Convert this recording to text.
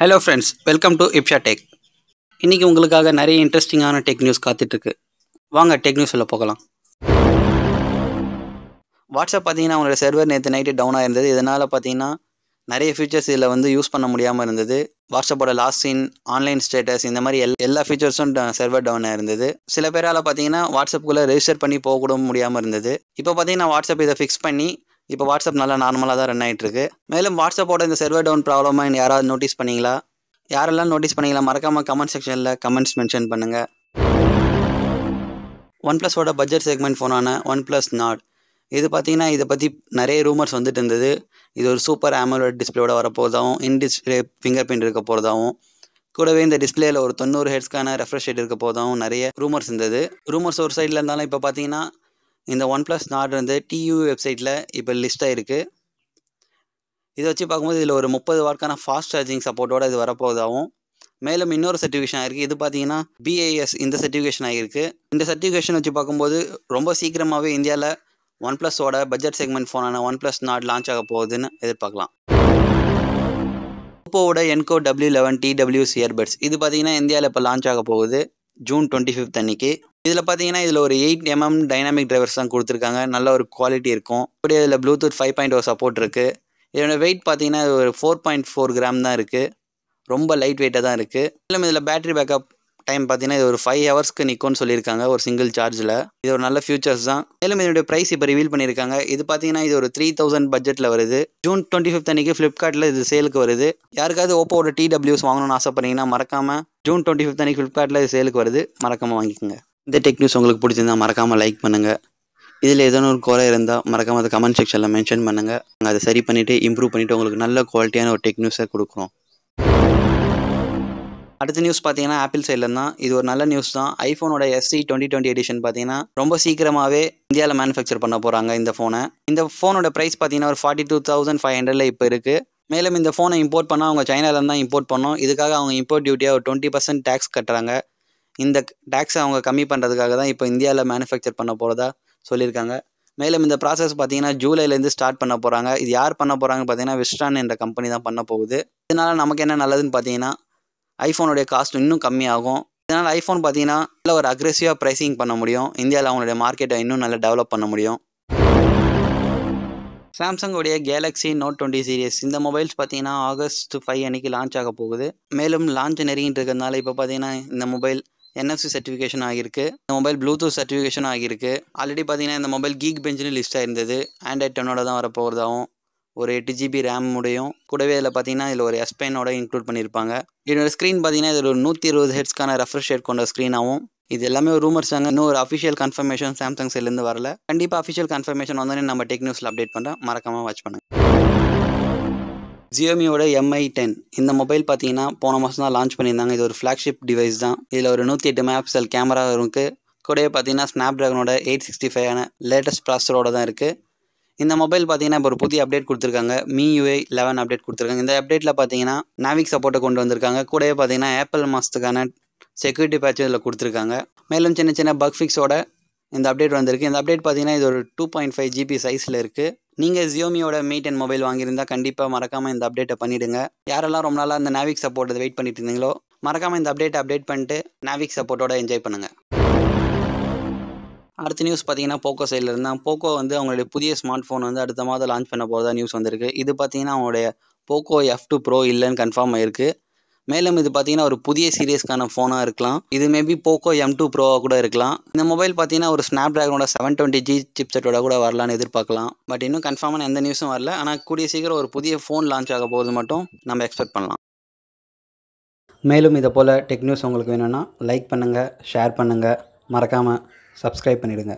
hello friends welcome to இப்ஷா tech இன்றைக்கி உங்களுக்காக நிறைய இன்ட்ரெஸ்டிங்கான டெக் நியூஸ் காத்துட்ருக்கு வாங்க டெக் நியூஸ் போகலாம் வாட்ஸ்அப் பார்த்தீங்கன்னா அவங்களோட சர்வர் நேற்று நைட்டு டவுனாக இருந்தது இதனால் பார்த்தீங்கன்னா நிறைய ஃபீச்சர்ஸ் இதில் வந்து யூஸ் பண்ண முடியாமல் இருந்தது வாட்ஸ்அப்போட லாஸ்ட் சீன் ஆன்லைன் ஸ்டேட்டஸ் இந்த மாதிரி எல் எல்லா ஃபீச்சர்ஸும் சர்வர் டவுனாக இருந்தது சில பேரால் பார்த்தீங்கன்னா வாட்ஸ்அப்புக்குள்ளே ரெஜிஸ்டர் பண்ணி போகக்கூட முடியாமல் இருந்தது இப்போ பார்த்தீங்கன்னா வாட்ஸ்அப் இதை ஃபிக்ஸ் பண்ணி இப்போ வாட்ஸ்அப் நல்லா நார்மலாக தான் ரன் ஆகிட்டு இருக்கு மேலும் வாட்ஸ்அப்போட இந்த செர்வர் டவுன் ப்ராப்ளமாக யாராவது நோட்டீஸ் பண்ணிங்களா யாரெல்லாம் நோட்டீஸ் பண்ணிங்களா மறக்காமல் கமெண்ட் செக்ஷனில் கமெண்ட்ஸ் மென்ஷன் பண்ணுங்கள் ஒன் ப்ளஸோட பட்ஜெட் செக்மெண்ட் ஃபோனான ஒன் ப்ளஸ் நாட் இது பார்த்தீங்கன்னா இதை பற்றி நிறைய ரூமர்ஸ் வந்துட்டு இருந்தது இது ஒரு சூப்பர் ஆமலோட டிஸ்பிளேயோட வரப்போதாகவும் இன் டிஸ்பிளே ஃபிங்கர் பிரிண்ட் இருக்க போகிறதாகவும் கூடவே இந்த டிஸ்பிளேயில் ஒரு தொண்ணூறு ஹெட்ஸ்க்கான ரெஃப்ரெஷ் ரேட் இருக்க போதும் நிறைய ரூமர்ஸ் இருந்தது ரூமர்ஸ் ஒரு சைடில் இருந்தாலும் இப்போ பார்த்தீங்கன்னா இந்த ஒன் ப்ளஸ் நாட் வந்து டியூ வெப்சைட்டில் இப்போ லிஸ்ட்டாக இருக்குது இதை வச்சு பார்க்கும்போது இதில் ஒரு முப்பது வாட்க்கான ஃபாஸ்ட் சார்ஜிங் சப்போர்ட்டோட இது வரப்போதாகவும் மேலும் இன்னொரு சர்டிஃபிகேஷன் ஆகிருக்கு இது பார்த்தீங்கன்னா பிஏஎஸ் இந்த சர்டிஃபிகேஷன் ஆகிருக்கு இந்த சர்டிஃபிகேஷன் வச்சு பார்க்கும்போது ரொம்ப சீக்கிரமாகவே இந்தியாவில் ஒன் ப்ளஸோட பட்ஜெட் செக்மெண்ட் ஃபோனான ஒன் ப்ளஸ் நாட் லான்ச் ஆக போகுதுன்னு எதிர்பார்க்கலாம் ஓப்போவோட Enco W eleven T W S earbuds இது பார்த்தீங்கன்னா இந்தியாவில் இப்போ லான்ச் ஆக போகுது ஜூன் டுவெண்ட்டி ஃபிஃப்த் அன்னைக்கு இதில் பார்த்தீங்கன்னா இதில் ஒரு எயிட் எம்எம் டைனாமிக் ட்ரைவர்ஸ் தான் கொடுத்துருக்காங்க நல்ல ஒரு குவாலிட்டி இருக்கும் அப்படியே இதில் Bluetooth five point O support இருக்குது இதோட வெயிட் பார்த்தீங்கன்னா ஒரு ஃபோர் பாயிண்ட் ஃபோர் கிராம் தான் இருக்குது ரொம்ப லைட் வெயிட்டாக தான் இருக்குது இல்லை இதில் பேட்டரி பேக்கப் டைம் பார்த்தீங்கன்னா இது ஒரு ஃபைவ் ஹவர்ஸ்க்கு நிற்கும்னு சொல்லியிருக்காங்க ஒரு சிங்கிள் சார்ஜில் இது ஒரு நல்ல ஃபியூச்சர்ஸ் தான் மேலும் இதனுடைய ப்ரைஸ் இப்போ ரிவீல் பண்ணியிருக்காங்க இது பார்த்தீங்கன்னா இது ஒரு த்ரீ தௌசண்ட் பட்ஜெட்டில் வருது ஜூன் டுவெண்ட்டி ஃபிஃப்த் அன்றைக்கி ஃப்ளிப்கார்ட்டில் இது சேலுக்கு வருது யாருக்காவது ஓப்போவோட டிடபிள்யூஸ் வாங்கணும்னு ஆசைப்பட்றீங்கன்னா மறக்காமல் ஜூன் டுவெண்ட்டி ஃபிஃப்த் அன்றைக்கி ஃப்ளிப்கார்ட்டில் இது சேலுக்கு வருது மறக்காமல் வாங்கிக்கோங்க இந்த டெக் நியூஸ் உங்களுக்கு பிடிச்சிருந்தா மறக்காமல் லைக் பண்ணுங்கள் இதில் ஏதோ ஒரு குறை இருந்தால் மறக்காமல் அதை கமெண்ட் செக்ஷனில் மென்ஷன் பண்ணுங்கள் நாங்கள் அதை சரி பண்ணிவிட்டு இம்ப்ரூவ் பண்ணிவிட்டு உங்களுக்கு நல்ல குவாலிட்டியான ஒரு டெக் நியூஸை கொடுக்குறோம் அடுத்த நியூஸ் பார்த்தீங்கன்னா ஆப்பிள் சைடில் தான் இது ஒரு நல்ல நியூஸ் தான் ஐஃபோனோட எஸ்சி டுவெண்ட்டி டுவெண்ட்டி எடிஷன் பார்த்தீங்கன்னா ரொம்ப சீக்கிரமாகவே இந்தியாவில் மேனுஃபேக்சர் பண்ண போகிறாங்க இந்த ஃபோனை இந்த ஃபோனோட ப்ரைஸ் பார்த்தீங்கன்னா ஒரு ஃபார்ட்டி டூ தௌசண்ட் ஃபைவ் ஹண்ட்ரடில் இப்போ இருக்குது மேலும் இந்த ஃபோனை இம்போர்ட் பண்ணால் அவங்க சைனாவிலேருந்து தான் இம்போர்ட் பண்ணோம் இதுக்காக அவங்க இம்போர்ட் டியூட்டியாக ஒரு டுவெண்ட்டி பர்சன்ட் டேக்ஸ் கட்டுறாங்க இந்த டேக்ஸை அவங்க கம்மி பண்ணுறதுக்காக தான் இப்போ இந்தியாவில் மேனுஃபேக்சர் பண்ண போகிறதா சொல்லியிருக்காங்க மேலும் இந்த ப்ராசஸ் பார்த்தீங்கன்னா ஜூலைலேருந்து ஸ்டார்ட் பண்ண போகிறாங்க இது யார் பண்ண போகிறாங்க பார்த்தீங்கன்னா விஸ்ட்ரான் என்ற கம்பெனி தான் பண்ண போகுது இதனால் நமக்கு என்ன நல்லதுன்னு பார்த்தீங்கன்னா ஐஃபோனுடைய காஸ்ட் இன்னும் கம்மியாகும் இதனால் ஐஃபோன் பார்த்தீங்கன்னா நல்ல ஒரு அக்ரெசிவாக ப்ரைஸிங் பண்ண முடியும் இந்தியாவில் அவங்களுடைய மார்க்கெட்டை இன்னும் நல்லா டெவலப் பண்ண முடியும் சாம்சங்குடைய கேலக்ஸி நோட் டுவெண்ட்டி சீரியஸ் இந்த மொபைல்ஸ் பார்த்தீங்கன்னா ஆகஸ்ட் ஃபைவ் அன்றைக்கி லான்ச் ஆக போகுது மேலும் லான்ச் நெருங்கிட்டு இருக்கிறதுனால இப்போ பார்த்தீங்கன்னா இந்த மொபைல் என்எஃப்சி சர்டிஃபிகேஷன் ஆகியிருக்கு இந்த மொபைல் ப்ளூடூத் சர்டிஃபிகேஷன் ஆகியிருக்கு ஆல்ரெடி பார்த்தீங்கன்னா இந்த மொபைல் கீக் பெஞ்சுன்னு லிஸ்ட் ஆயிருந்தது ஆண்ட்ராய்ட் டென்னோட தான் வரப்போகிறதாகவும் ஒரு எட்டு ஜிபி ரேம் உடையும் கூடவே இதில் பார்த்தீங்கன்னா இதில் ஒரு எஸ்பெயினோட இன்க்ளூட் பண்ணியிருப்பாங்க இதோட ஸ்க்ரீன் பார்த்தீங்கன்னா இதில் ஒரு நூற்றி இருபது ஹெட்ஸ்க்கான ரெஃப்ரெஷ் ரேட் கொண்ட ஸ்க்ரீனாகவும் இது எல்லாமே ஒரு ரூமர்ஸ் தாங்க இன்னும் ஒரு அஃபிஷியல் கன்ஃபர்மேஷன் சாம்சங் சைட்லேருந்து வரல கண்டிப்பாக அஃபிஷியல் கன்ஃபர்மேஷன் வந்தோடனே நம்ம டெக் நியூஸில் அப்டேட் பண்ணுறேன் மறக்காமல் வாட்ச் பண்ணுங்கள் ஜியோமியோட எம்ஐ டென் இந்த மொபைல் பார்த்தீங்கன்னா போன மாதம் தான் லான்ச் பண்ணியிருந்தாங்க இது ஒரு ஃப்ளாக்ஷிப் டிவைஸ் தான் இதில் ஒரு நூற்றி எட்டு மெகாபிக்சல் கேமரா இருக்குது கூடவே பார்த்தீங்கன்னா ஸ்னாப் ட்ராகனோட எயிட் சிக்ஸ்டி ஆன லேட்டஸ்ட் ப்ராசரோட தான் இருக்குது இந்த மொபைல் பார்த்தீங்கன்னா இப்போ ஒரு புதிய அப்டேட் கொடுத்துருக்காங்க மீ யூஐ லெவன் அப்டேட் கொடுத்துருக்காங்க இந்த அப்டேட்டில் பார்த்தீங்கன்னா நாவிக் சப்போர்ட்டை கொண்டு வந்திருக்காங்க கூடவே பார்த்தீங்கன்னா ஏப்ரல் மாதத்துக்கான செக்யூரிட்டி பேட்சும் இதில் கொடுத்துருக்காங்க மேலும் சின்ன சின்ன பக் ஃபிக்ஸோட இந்த அப்டேட் வந்திருக்கு இந்த அப்டேட் பார்த்தீங்கன்னா இது ஒரு டூ பாயிண்ட் ஃபைவ் ஜிபி சைஸில் இருக்குது நீங்கள் ஜியோமியோட மீட் அண்ட் மொபைல் வாங்கியிருந்தால் கண்டிப்பாக மறக்காமல் இந்த அப்டேட்டை பண்ணிவிடுங்க யாரெல்லாம் ரொம்ப நாளாக இந்த நாவிக் சப்போர்ட்டை வெயிட் பண்ணிட்டு இருந்தீங்களோ மறக்காமல் இந்த அப்டேட் அப்டேட் பண்ணிட்டு நாவிக் சப்போர்ட்டோட என்ஜாய் பண்ணுங்கள் அடுத்த நியூஸ் பார்த்தீங்கன்னா போக்கோ சைடில் இருந்தால் போக்கோ வந்து அவங்களுடைய புதிய ஸ்மார்ட் ஃபோன் வந்து அடுத்த மாதம் லான்ச் பண்ண போகிறதா நியூஸ் வந்திருக்கு இது பார்த்தீங்கன்னா அவங்களுடைய போக்கோ எஃப் டூ ப்ரோ இல்லைன்னு கன்ஃபார்ம் ஆயிருக்கு மேலும் இது பார்த்தீங்கன்னா ஒரு புதிய சீரியஸ்க்கான ஃபோனாக இருக்கலாம் இது மேபி போக்கோ எம் டூ ப்ரோவாக கூட இருக்கலாம் இந்த மொபைல் பார்த்தீங்கன்னா ஒரு ஸ்னாப் ட்ராகனோட செவன் டுவெண்ட்டி ஜி சிப்செட்டோட கூட வரலான்னு எதிர்பார்க்கலாம் பட் இன்னும் கன்ஃபார்மான எந்த நியூஸும் வரல ஆனால் கூடிய சீக்கிரம் ஒரு புதிய ஃபோன் லான்ச் ஆக போகுது மட்டும் நம்ம எக்ஸ்பெக்ட் பண்ணலாம் மேலும் இதை போல் டெக் நியூஸ் உங்களுக்கு வேணும்னா லைக் பண்ணுங்கள் ஷேர் பண்ணுங்கள் மறக்காமல் சப்ஸ்கிரைப் பண்ணிவிடுங்க